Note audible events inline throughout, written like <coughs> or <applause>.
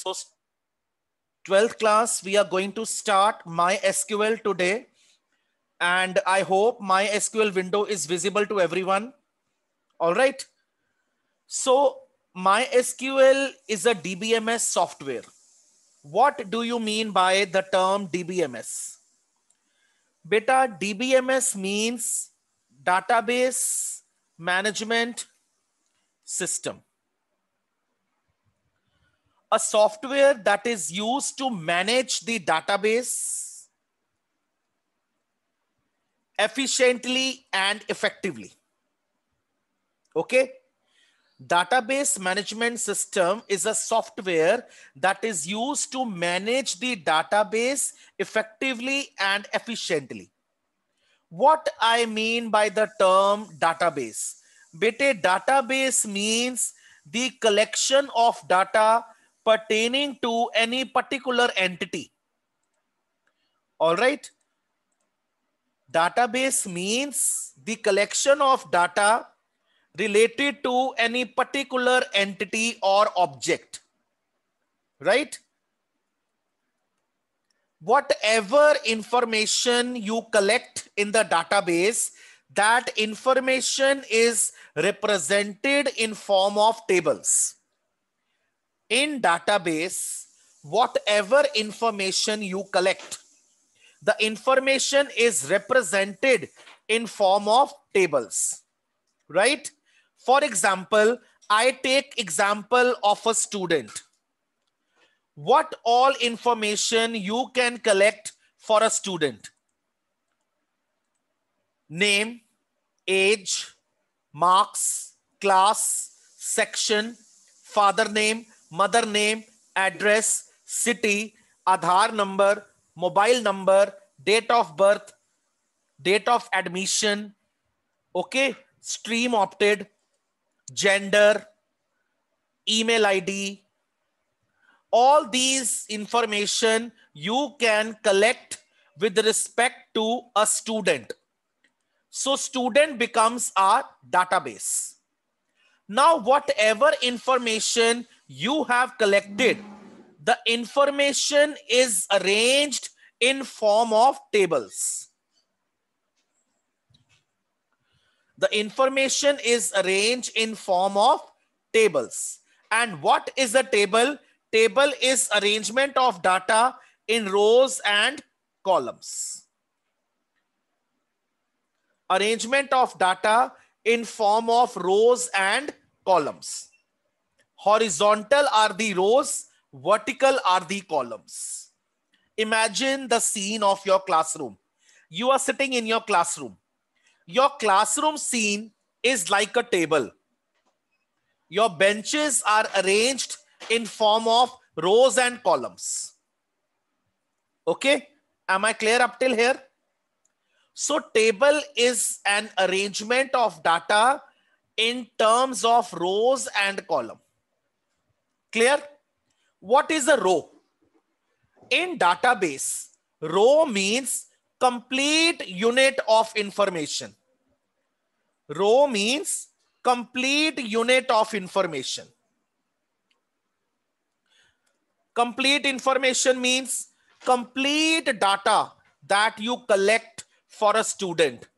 So 12th class, we are going to start MySQL today. And I hope MySQL window is visible to everyone. All right. So MySQL is a DBMS software. What do you mean by the term DBMS? Beta, DBMS means database management system a software that is used to manage the database efficiently and effectively. Okay. Database management system is a software that is used to manage the database effectively and efficiently. What I mean by the term database? Bete database means the collection of data pertaining to any particular entity. All right. Database means the collection of data related to any particular entity or object. Right? Whatever information you collect in the database, that information is represented in form of tables in database whatever information you collect the information is represented in form of tables right for example i take example of a student what all information you can collect for a student name age marks class section father name mother name, address, city, Aadhaar number, mobile number, date of birth, date of admission, okay, stream opted, gender, email ID. All these information you can collect with respect to a student. So student becomes our database. Now, whatever information you have collected the information is arranged in form of tables the information is arranged in form of tables and what is a table table is arrangement of data in rows and columns arrangement of data in form of rows and columns Horizontal are the rows, vertical are the columns. Imagine the scene of your classroom. You are sitting in your classroom. Your classroom scene is like a table. Your benches are arranged in form of rows and columns. Okay. Am I clear up till here? So table is an arrangement of data in terms of rows and columns. Clear? What is a row? In database, row means complete unit of information. Row means complete unit of information. Complete information means complete data that you collect for a student.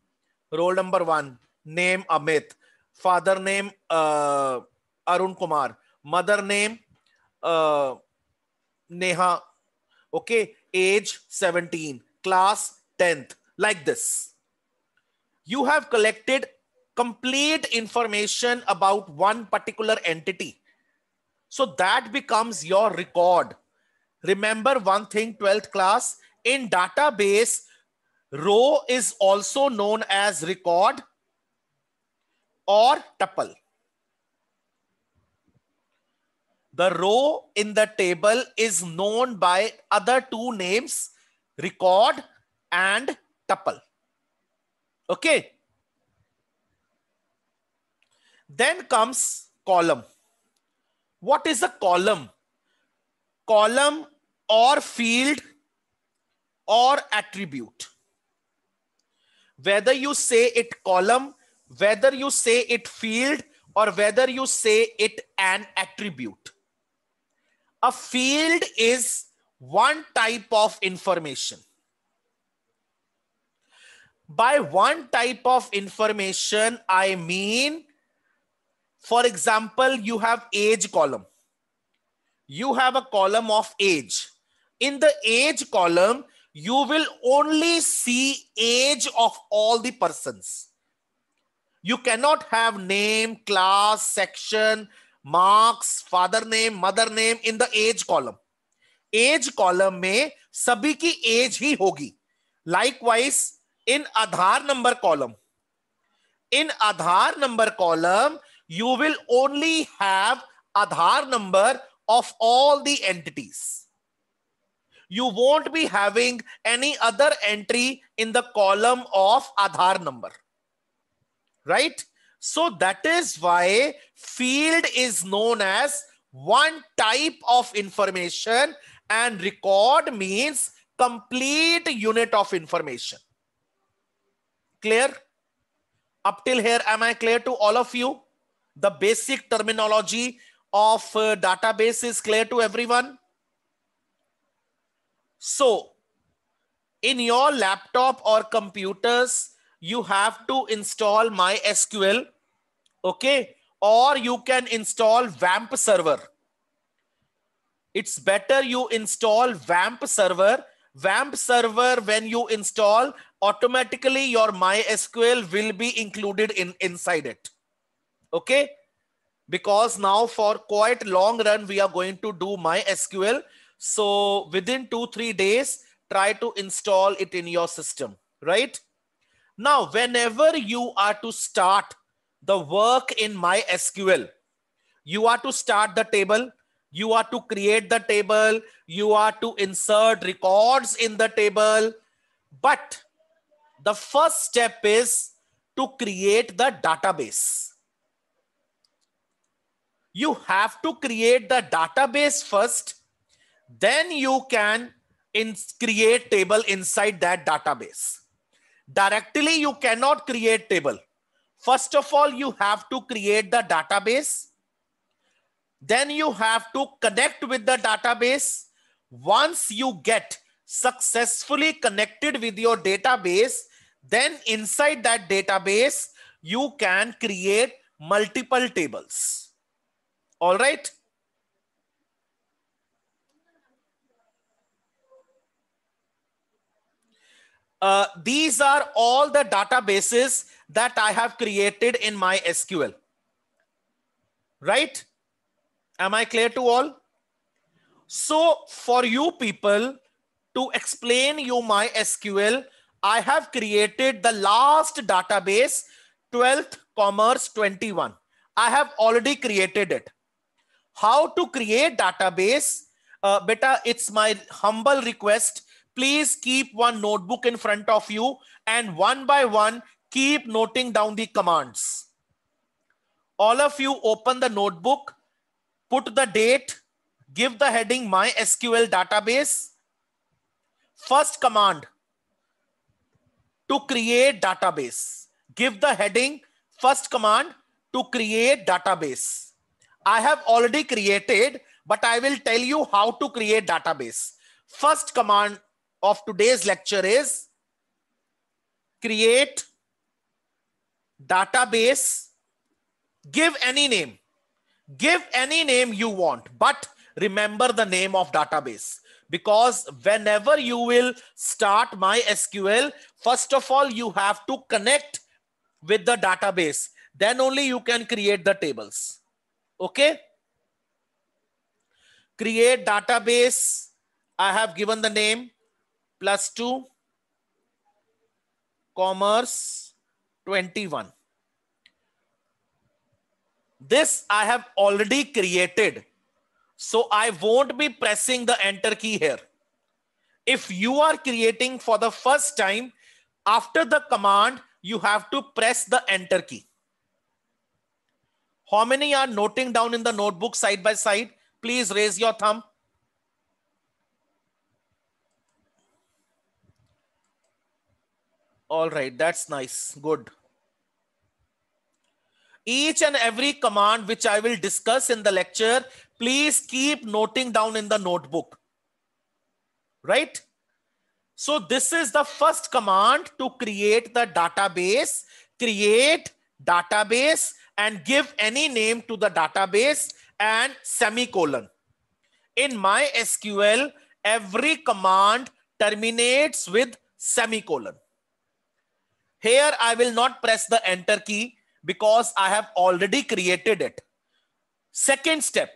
Roll number one, name Amit. Father name uh, Arun Kumar. Mother name uh, Neha. Okay, age 17, class 10th, like this. You have collected complete information about one particular entity. So that becomes your record. Remember one thing, 12th class, in database, row is also known as record or tuple. The row in the table is known by other two names, record and tuple. Okay. Then comes column. What is a column? Column or field or attribute. Whether you say it column, whether you say it field, or whether you say it an attribute. A field is one type of information. By one type of information, I mean, for example, you have age column. You have a column of age. In the age column, you will only see age of all the persons. You cannot have name, class, section, marks father name mother name in the age column age column में सभी की age ही होगी likewise in Aadhaar number column in Aadhaar number column you will only have Aadhaar number of all the entities won't be having any other entry in the column of Aadhaar number right Right? So that is why field is known as one type of information and record means complete unit of information. Clear? Up till here, am I clear to all of you? The basic terminology of uh, database is clear to everyone? So, in your laptop or computers, you have to install MySQL Okay. Or you can install VAMP server. It's better you install VAMP server. VAMP server, when you install, automatically your MySQL will be included in inside it. Okay. Because now for quite long run, we are going to do MySQL. So within two, three days, try to install it in your system, right? Now, whenever you are to start the work in MySQL. You are to start the table. You are to create the table. You are to insert records in the table. But the first step is to create the database. You have to create the database first. Then you can in create table inside that database. Directly, you cannot create table First of all, you have to create the database. Then you have to connect with the database. Once you get successfully connected with your database, then inside that database, you can create multiple tables. All right. Uh, these are all the databases that I have created in my SQL. Right? Am I clear to all? So for you people to explain you my SQL, I have created the last database, 12th Commerce 21. I have already created it. How to create database? Uh, beta, it's my humble request please keep one notebook in front of you and one by one, keep noting down the commands. All of you open the notebook, put the date, give the heading my SQL database. First command to create database. Give the heading first command to create database. I have already created, but I will tell you how to create database. First command of today's lecture is create database give any name give any name you want but remember the name of database because whenever you will start my sql first of all you have to connect with the database then only you can create the tables okay create database i have given the name plus 2 commerce 21 this i have already created so i won't be pressing the enter key here if you are creating for the first time after the command you have to press the enter key how many are noting down in the notebook side by side please raise your thumb All right, that's nice. Good. Each and every command which I will discuss in the lecture, please keep noting down in the notebook. Right? So this is the first command to create the database, create database and give any name to the database and semicolon. In my SQL, every command terminates with semicolon. Here I will not press the enter key because I have already created it. Second step.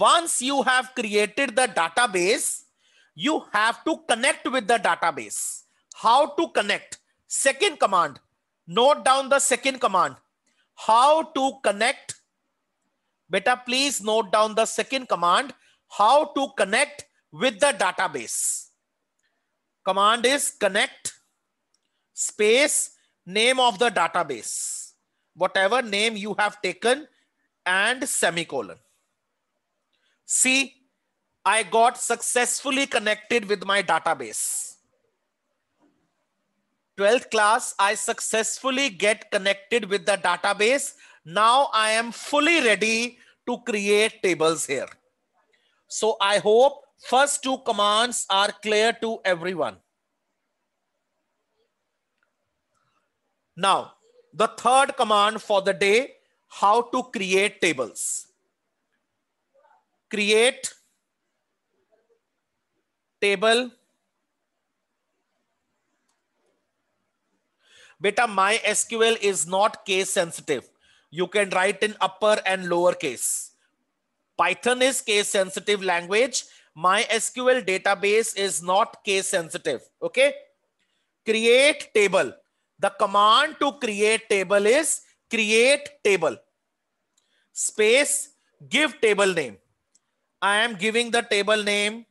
Once you have created the database, you have to connect with the database. How to connect? Second command. Note down the second command. How to connect. Beta, please note down the second command. How to connect with the database. Command is connect space name of the database, whatever name you have taken and semicolon. See, I got successfully connected with my database. 12th class, I successfully get connected with the database. Now I am fully ready to create tables here. So I hope first two commands are clear to everyone. Now, the third command for the day, how to create tables. Create table. Beta, MySQL is not case sensitive. You can write in upper and lower case. Python is case sensitive language. MySQL database is not case sensitive. Okay. Create table. The command to create table is create table space give table name. I am giving the table name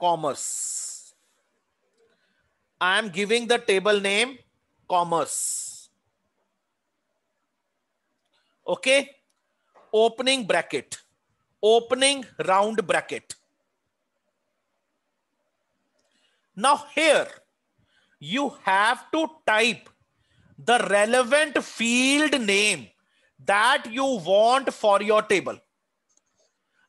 commerce. I am giving the table name commerce. Okay. Opening bracket. Opening round bracket. Now here, you have to type the relevant field name that you want for your table.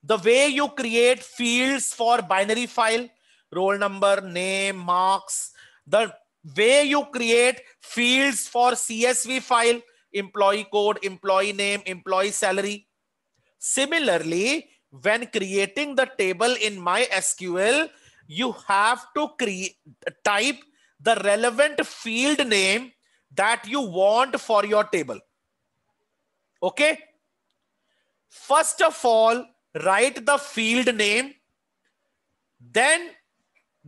The way you create fields for binary file, roll number, name, marks, the way you create fields for CSV file, employee code, employee name, employee salary. Similarly, when creating the table in MySQL, you have to create type the relevant field name that you want for your table okay first of all write the field name then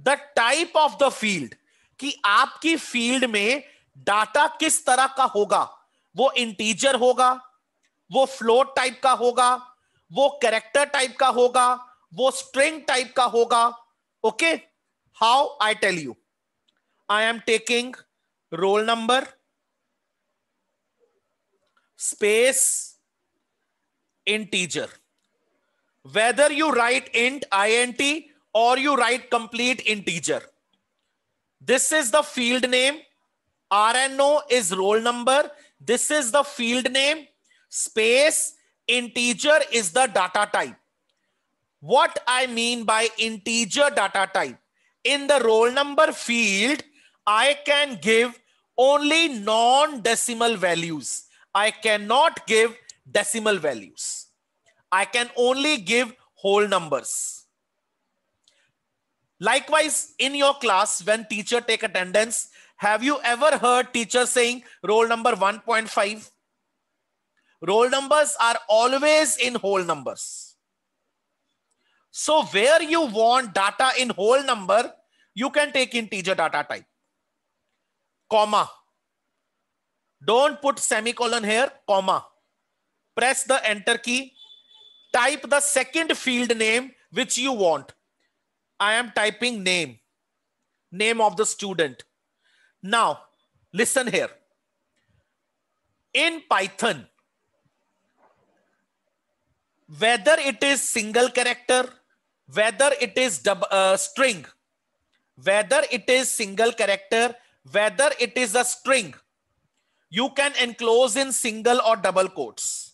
the type of the field ki aapki field mein data kis tarah ka hoga wo integer hoga wo float type ka hoga wo character type ka hoga वो string type का होगा Okay. How? I tell you. I am taking roll number, space, integer. Whether you write int, int, or you write complete integer. This is the field name. RNO is roll number. This is the field name. Space, integer is the data type what I mean by integer data type. In the roll number field, I can give only non-decimal values. I cannot give decimal values. I can only give whole numbers. Likewise, in your class, when teacher take attendance, have you ever heard teacher saying roll number 1.5? Roll numbers are always in whole numbers so where you want data in whole number, you can take integer data type. Comma. Don't put semicolon here, comma. Press the enter key. Type the second field name which you want. I am typing name. Name of the student. Now, listen here. In Python, whether it is single character, whether it is uh, string, whether it is single character, whether it is a string, you can enclose in single or double quotes.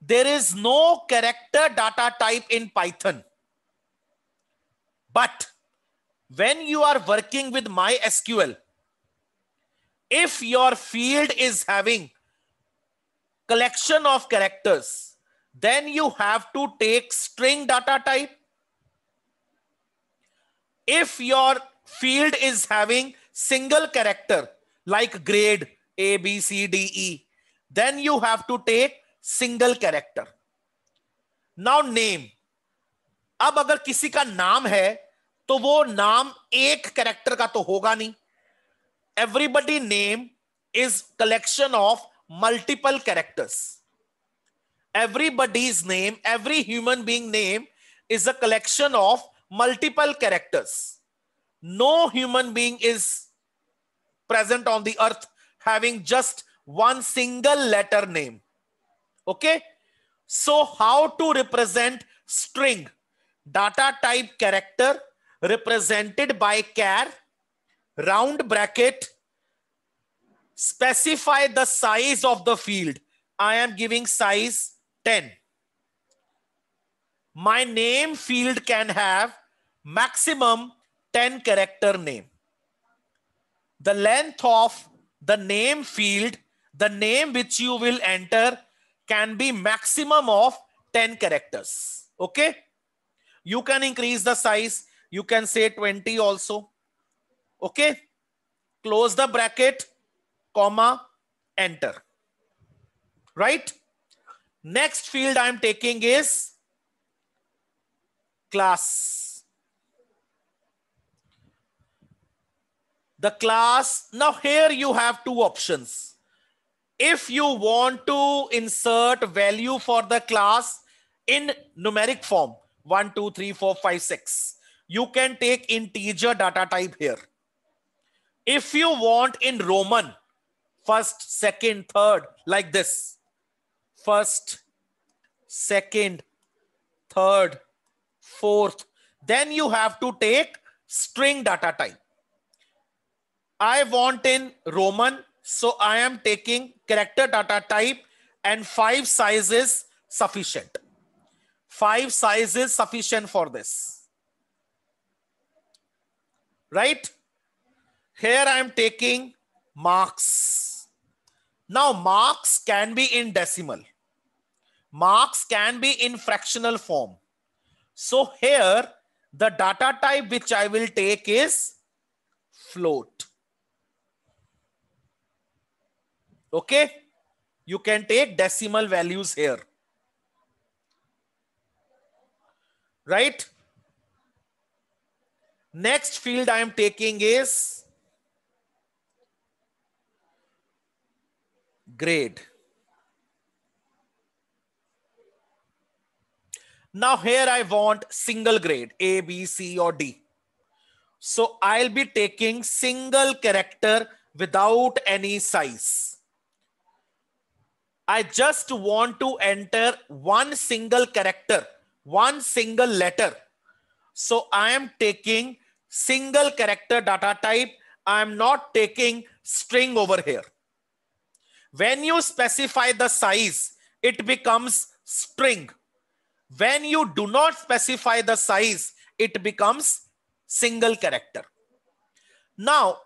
There is no character data type in Python. But when you are working with MySQL, if your field is having collection of characters, then you have to take string data type. If your field is having single character like grade A, B, C, D, E, then you have to take single character. Now name. ab agar kisi ka naam hai to wo naam ek character ka to hoga nahi everybody name is collection of multiple characters everybody's name, every human being name is a collection of multiple characters. No human being is present on the earth having just one single letter name. Okay. So how to represent string? Data type character represented by care round bracket, specify the size of the field. I am giving size 10. My name field can have maximum 10 character name. The length of the name field, the name which you will enter can be maximum of 10 characters. Okay. You can increase the size. You can say 20 also. Okay. Close the bracket, comma, enter. Right. Next field I'm taking is class. The class, now here you have two options. If you want to insert value for the class in numeric form, 1, 2, 3, 4, 5, 6, you can take integer data type here. If you want in Roman, first, second, third, like this, first, second, third, fourth. Then you have to take string data type. I want in Roman, so I am taking character data type and five sizes sufficient. Five sizes sufficient for this. Right? Here I am taking marks. Now marks can be in decimal marks can be in fractional form. So here the data type which I will take is float. Okay. You can take decimal values here. Right. Next field I am taking is grade. Now here I want single grade A, B, C or D. So I'll be taking single character without any size. I just want to enter one single character, one single letter. So I am taking single character data type. I am not taking string over here. When you specify the size, it becomes string. When you do not specify the size, it becomes single character. Now,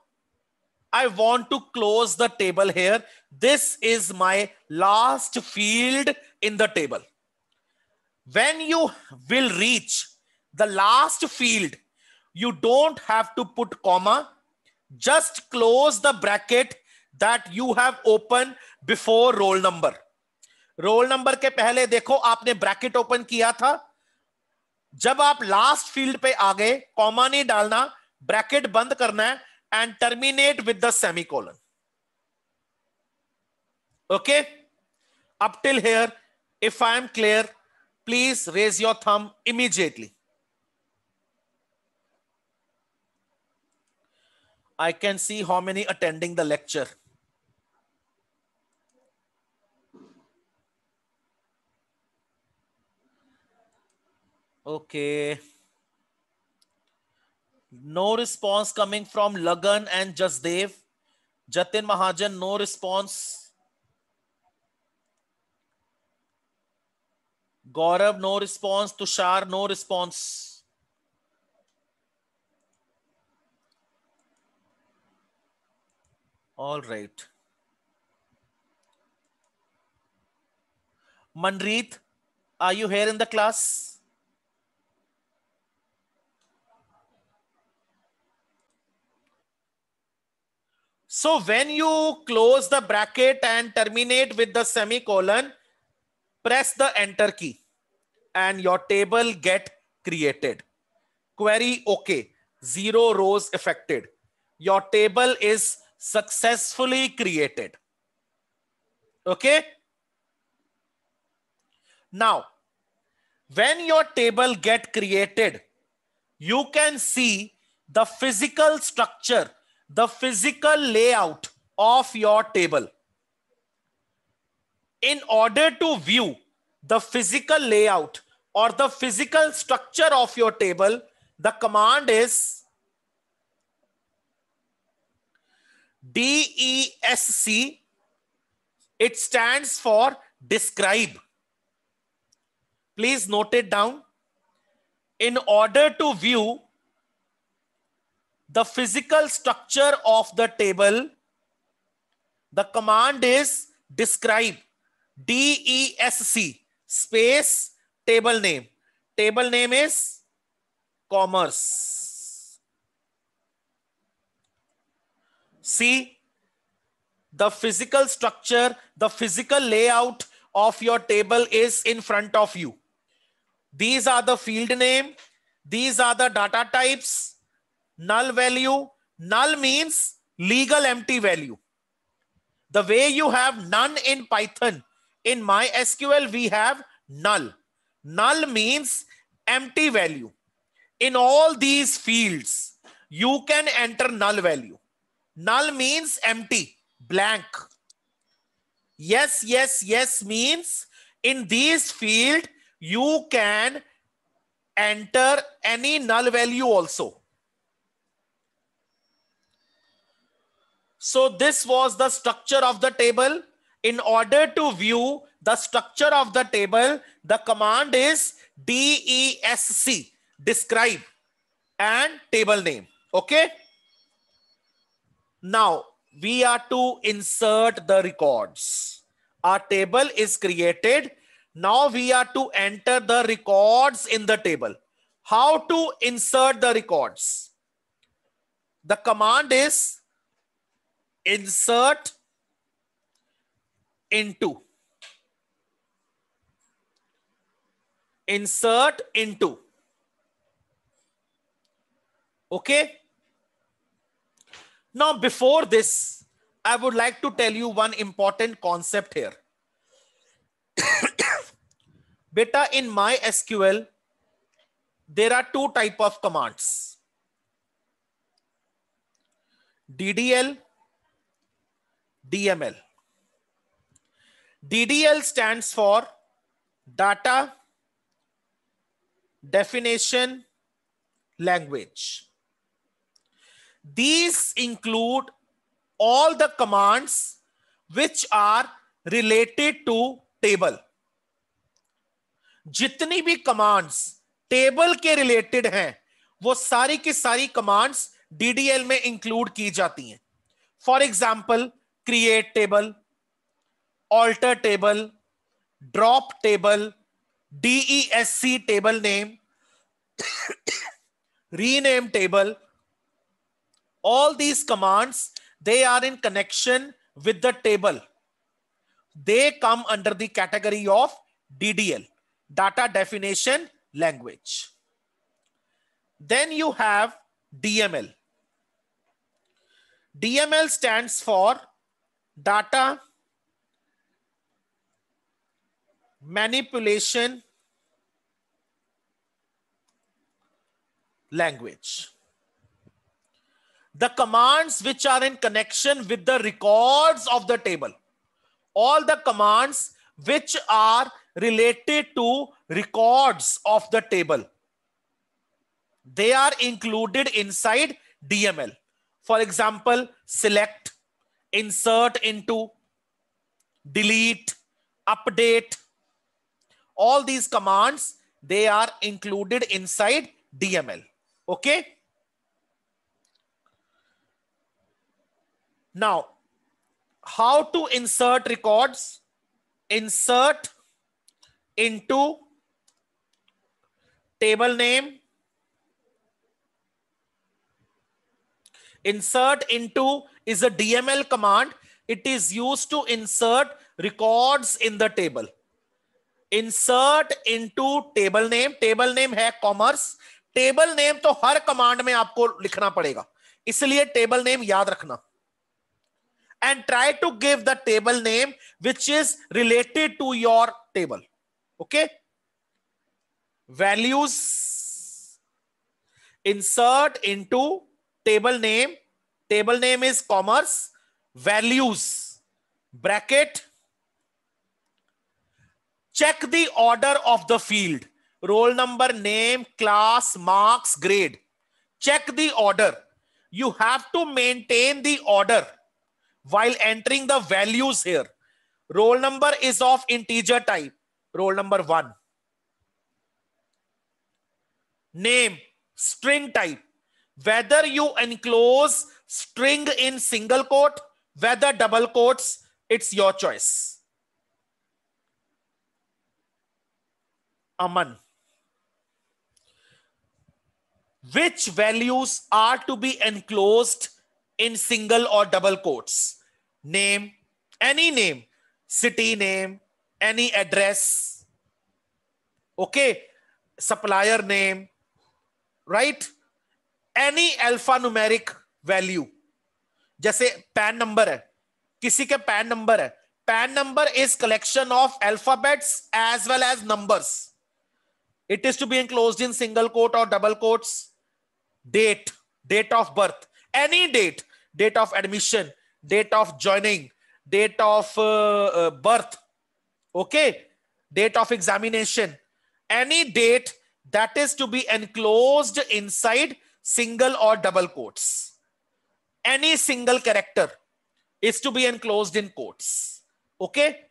I want to close the table here. This is my last field in the table. When you will reach the last field, you don't have to put comma. Just close the bracket that you have opened before roll number. Roll number के पहले देखो आपने bracket open किया था जब आप last field पे आ गए कॉमा नहीं डालना ब्रैकेट बंद करना है and terminate with the semicolon okay up till here if I am clear please raise your thumb immediately I can see how many attending the lecture Okay. No response coming from Lagan and Jasdev. Jatin Mahajan, no response. Gaurav, no response. Tushar, no response. All right. Manreet, are you here in the class? So when you close the bracket and terminate with the semicolon, press the enter key and your table get created. Query OK. Zero rows affected. Your table is successfully created. Okay. Now, when your table get created, you can see the physical structure the physical layout of your table. In order to view the physical layout or the physical structure of your table, the command is DESC. It stands for describe. Please note it down. In order to view the physical structure of the table, the command is describe DESC space table name. Table name is commerce. See the physical structure, the physical layout of your table is in front of you. These are the field name. These are the data types null value. Null means legal empty value. The way you have none in Python, in MySQL, we have null. Null means empty value. In all these fields, you can enter null value. Null means empty, blank. Yes, yes, yes means in these field, you can enter any null value also. So this was the structure of the table. In order to view the structure of the table, the command is DESC, describe and table name. Okay. Now we are to insert the records. Our table is created. Now we are to enter the records in the table. How to insert the records? The command is insert into insert into okay now before this i would like to tell you one important concept here <coughs> beta in my sql there are two type of commands ddl DML. DDL stands for data definition language. These include all the commands which are related to table. जितनी भी commands table के related हैं वो सारी की सारी commands ddl में include की जाती हैं for example create table, alter table, drop table, DESC table name, <coughs> rename table. All these commands, they are in connection with the table. They come under the category of DDL, Data Definition Language. Then you have DML. DML stands for data manipulation language. The commands which are in connection with the records of the table. All the commands which are related to records of the table. They are included inside DML. For example, select insert into, delete, update. All these commands, they are included inside DML. Okay. Now, how to insert records? Insert into table name insert into is a DML command. It is used to insert records in the table. Insert into table name. Table name hai commerce. Table name to har command mein aapko likhna padega isliye table name yaad rakhna and try to give the table name which is related to your table. Okay. Values insert into table name table name is commerce values bracket check the order of the field roll number name class marks grade check the order you have to maintain the order while entering the values here roll number is of integer type roll number 1 name string type whether you enclose string in single quote, whether double quotes, it's your choice. Aman. Which values are to be enclosed in single or double quotes? Name, any name, city name, any address. Okay. Supplier name, right? Any alphanumeric value जैसे PAN number है किसी के PAN number है PAN number is collection of alphabets as well as numbers it is to be enclose in single quote और double quotes date date of birth any date date of admission date of joining date of birth okay date of examination any date that is to be enclose inside single or double quotes. Any single character is to be enclosed in quotes. Okay.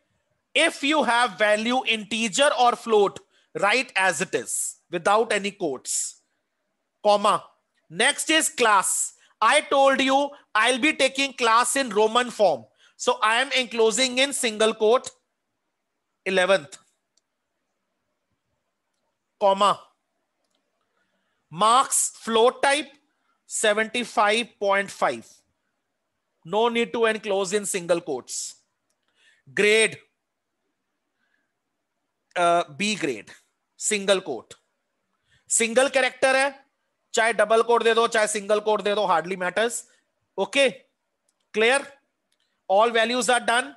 If you have value integer or float, write as it is without any quotes. Comma. Next is class. I told you I'll be taking class in Roman form. So I am enclosing in single quote 11th, comma. Marks type seventy five point five no need to enclose in single grade grade B grade single quote single character है चाहे double coat दे दो चाहे single quote दे दो hardly matters okay clear all values are done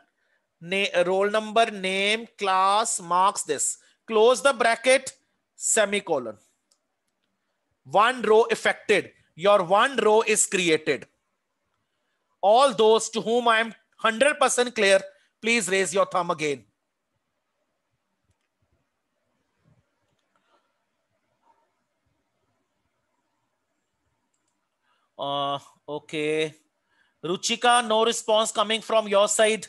roll number name class marks this close the bracket semicolon one row affected, your one row is created. All those to whom I am 100% clear, please raise your thumb again. Uh, okay. Ruchika, no response coming from your side.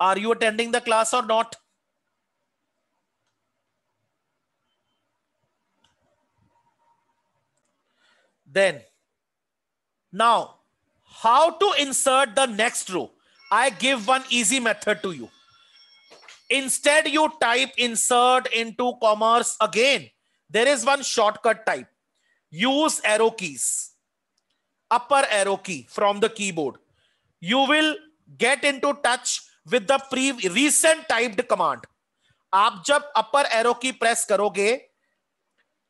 Are you attending the class or not? Then, now, how to insert the next row? I give one easy method to you. Instead, you type insert into commerce again. There is one shortcut type. Use arrow keys, upper arrow key from the keyboard. You will get into touch with the pre recent typed command. आप जब अपर arrow key press करोगे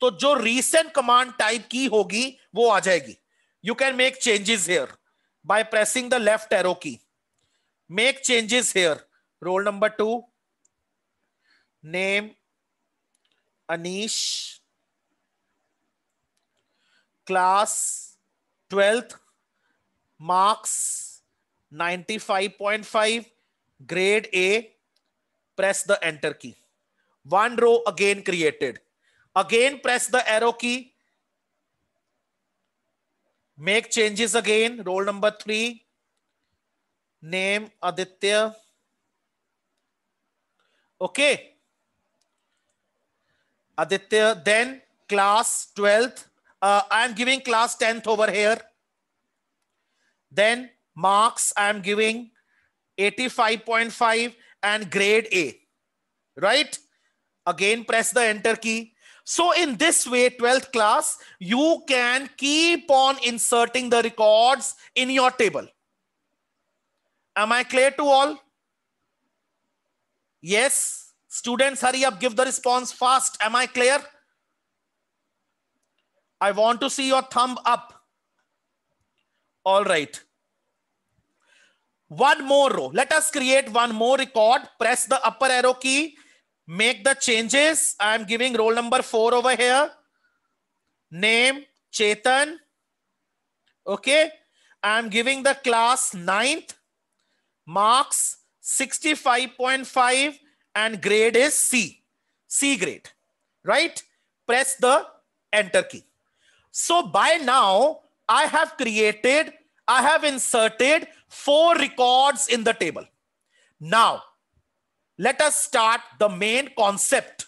तो जो recent command type की होगी वो आ जाएगी you can make changes here by pressing the left arrow key make changes here roll number two name Anish class twelfth marks 95.5 grade A press the enter key one row again created Again, press the arrow key. Make changes again. Roll number three. Name Aditya. Okay. Aditya, then class 12th. Uh, I'm giving class 10th over here. Then marks I'm giving 85.5 and grade A. Right? Again, press the enter key. So in this way, 12th class, you can keep on inserting the records in your table. Am I clear to all? Yes. Students, hurry up. Give the response fast. Am I clear? I want to see your thumb up. All right. One more row. Let us create one more record. Press the upper arrow key Make the changes. I am giving roll number four over here. Name Chetan. Okay. I am giving the class ninth. Marks 65.5 and grade is C. C grade. Right? Press the enter key. So by now, I have created, I have inserted four records in the table. Now, let us start the main concept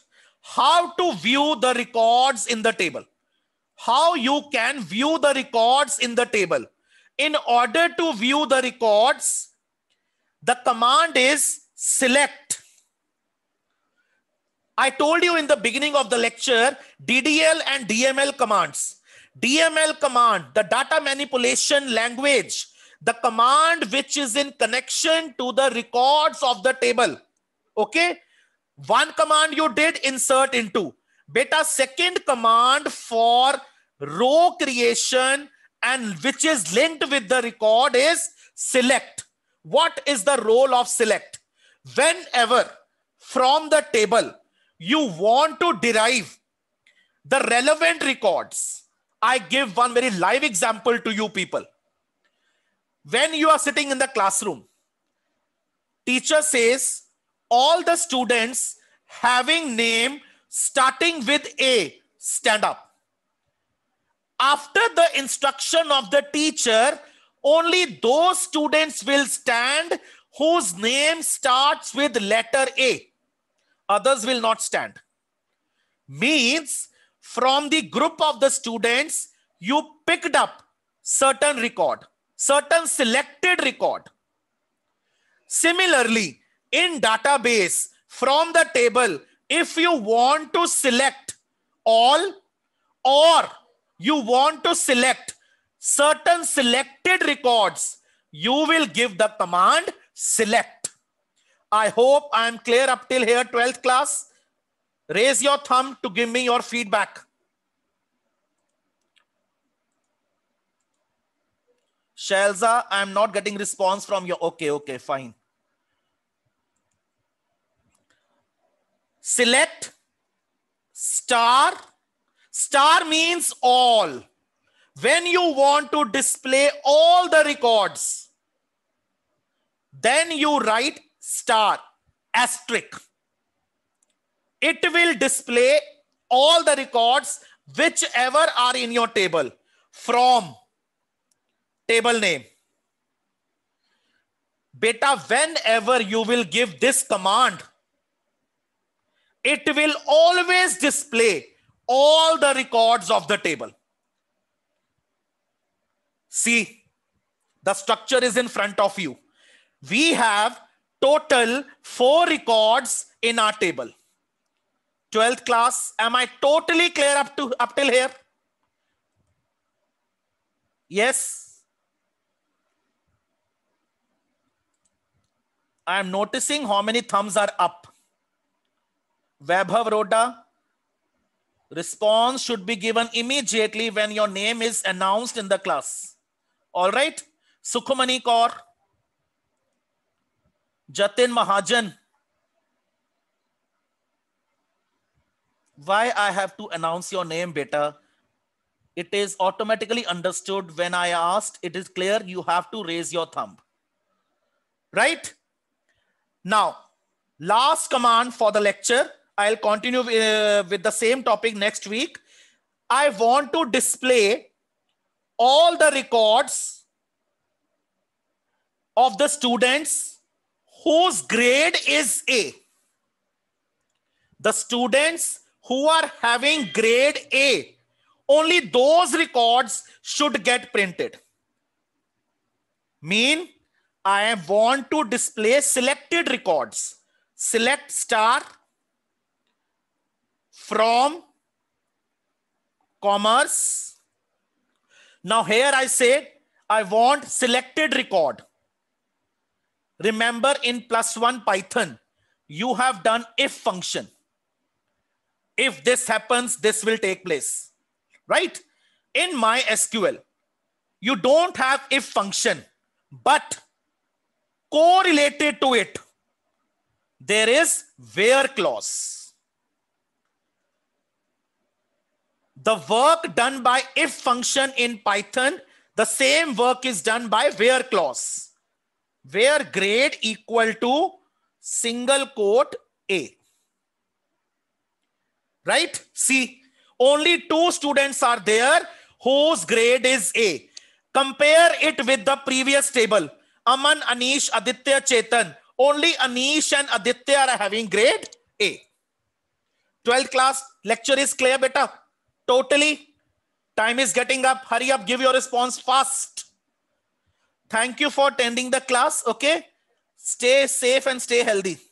how to view the records in the table how you can view the records in the table in order to view the records the command is select i told you in the beginning of the lecture ddl and dml commands dml command the data manipulation language the command which is in connection to the records of the table Okay. One command you did insert into. Beta, second command for row creation and which is linked with the record is select. What is the role of select? Whenever from the table you want to derive the relevant records, I give one very live example to you people. When you are sitting in the classroom, teacher says, all the students having name starting with A, stand up. After the instruction of the teacher, only those students will stand whose name starts with letter A. Others will not stand. Means from the group of the students, you picked up certain record, certain selected record. Similarly, in database from the table if you want to select all or you want to select certain selected records, you will give the command select. I hope I'm clear up till here, 12th class. Raise your thumb to give me your feedback. Shelza, I'm not getting response from you. Okay, okay, fine. select star. Star means all. When you want to display all the records, then you write star asterisk. It will display all the records whichever are in your table from table name. Beta, whenever you will give this command, it will always display all the records of the table. See, the structure is in front of you. We have total four records in our table. 12th class, am I totally clear up to up till here? Yes. I am noticing how many thumbs are up. Vaibhav Roda, response should be given immediately when your name is announced in the class. All right. Sukhmani Kaur, Jatin Mahajan. Why I have to announce your name, beta? It is automatically understood when I asked. It is clear you have to raise your thumb. Right? Now, last command for the lecture I'll continue uh, with the same topic next week. I want to display all the records of the students whose grade is A. The students who are having grade A, only those records should get printed. Mean, I want to display selected records. Select star from commerce. Now here I say I want selected record. Remember in plus one Python, you have done if function. If this happens, this will take place, right? In my SQL, you don't have if function, but correlated to it, there is where clause. the work done by if function in Python, the same work is done by where clause, where grade equal to single quote A. Right? See, only two students are there whose grade is A. Compare it with the previous table. Aman, Anish, Aditya, Chetan. Only Anish and Aditya are having grade A. 12th class lecture is clear, beta. Totally. Time is getting up. Hurry up. Give your response fast. Thank you for attending the class. Okay. Stay safe and stay healthy.